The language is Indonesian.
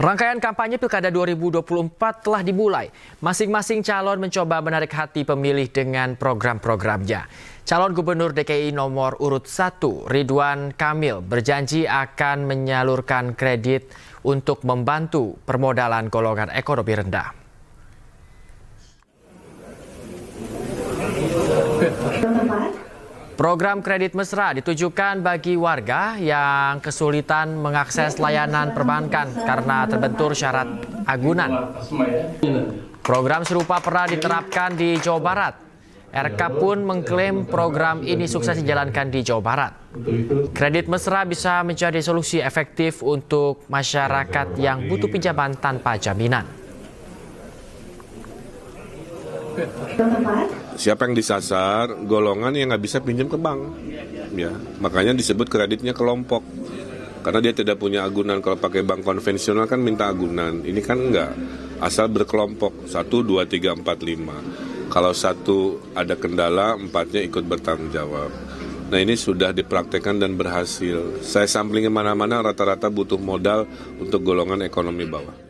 Rangkaian kampanye Pilkada 2024 telah dimulai. Masing-masing calon mencoba menarik hati pemilih dengan program-programnya. Calon Gubernur DKI nomor urut 1 Ridwan Kamil berjanji akan menyalurkan kredit untuk membantu permodalan golongan ekonomi rendah. Tempat Program kredit mesra ditujukan bagi warga yang kesulitan mengakses layanan perbankan karena terbentur syarat agunan. Program serupa pernah diterapkan di Jawa Barat. RK pun mengklaim program ini sukses dijalankan di Jawa Barat. Kredit mesra bisa menjadi solusi efektif untuk masyarakat yang butuh pinjaman tanpa jaminan. Siapa yang disasar? Golongan yang nggak bisa pinjam ke bank. Ya, makanya disebut kreditnya kelompok. Karena dia tidak punya agunan. Kalau pakai bank konvensional kan minta agunan. Ini kan enggak. Asal berkelompok. Satu, dua, tiga, empat, lima. Kalau satu ada kendala, empatnya ikut bertanggung jawab. Nah ini sudah dipraktekkan dan berhasil. Saya sampling kemana-mana rata-rata butuh modal untuk golongan ekonomi bawah.